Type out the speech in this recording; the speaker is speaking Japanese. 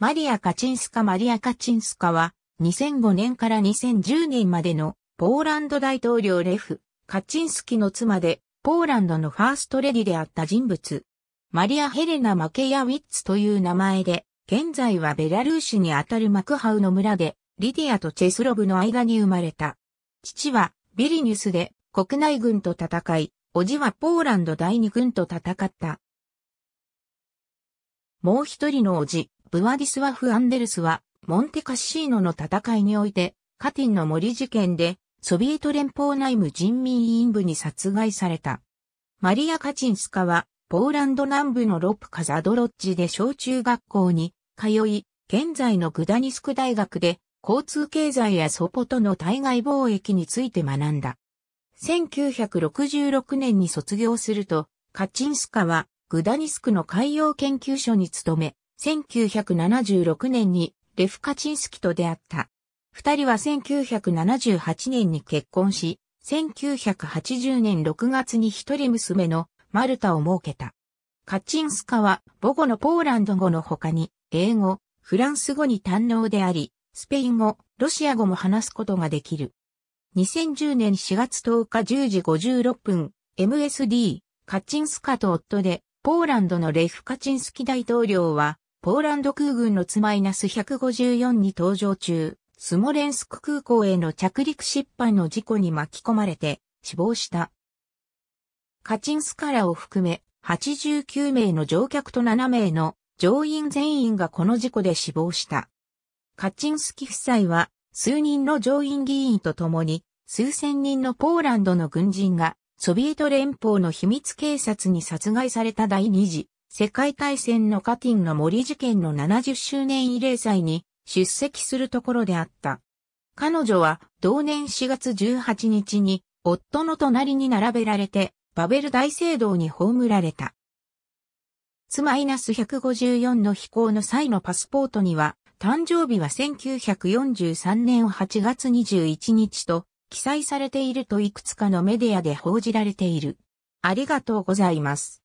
マリア・カチンスカ・マリア・カチンスカは、2005年から2010年までの、ポーランド大統領レフ、カチンスキの妻で、ポーランドのファーストレディであった人物。マリア・ヘレナ・マケヤウィッツという名前で、現在はベラルーシにあたるマクハウの村で、リディアとチェスロブの間に生まれた。父は、ビリニュスで国内軍と戦い、叔父はポーランド第二軍と戦った。もう一人のおじ、ブワディスワフ・アンデルスは、モンテカッシーノの戦いにおいて、カティンの森事件で、ソビエト連邦内務人民委員部に殺害された。マリア・カチンスカは、ポーランド南部のロップカザドロッジで小中学校に通い、現在のグダニスク大学で交通経済やソポとの対外貿易について学んだ。1966年に卒業すると、カチンスカはグダニスクの海洋研究所に勤め、1976年にレフ・カチンスキと出会った。二人は1978年に結婚し、1980年6月に一人娘のマルタを設けた。カチンスカは母語のポーランド語の他に、英語、フランス語に堪能であり、スペイン語、ロシア語も話すことができる。2010年4月10日10時56分、MSD、カチンスカと夫で、ポーランドのレフ・カチンスキ大統領は、ポーランド空軍のツマイナス154に搭乗中、スモレンスク空港への着陸失敗の事故に巻き込まれて死亡した。カチンスカラを含め89名の乗客と7名の乗員全員がこの事故で死亡した。カチンスキ夫妻は数人の乗員議員と共に数千人のポーランドの軍人がソビエト連邦の秘密警察に殺害された第二次世界大戦のカティンの森事件の70周年慰霊祭に出席するところであった。彼女は同年4月18日に夫の隣に並べられてバベル大聖堂に葬られた。マイナス -154 の飛行の際のパスポートには、誕生日は1943年8月21日と記載されているといくつかのメディアで報じられている。ありがとうございます。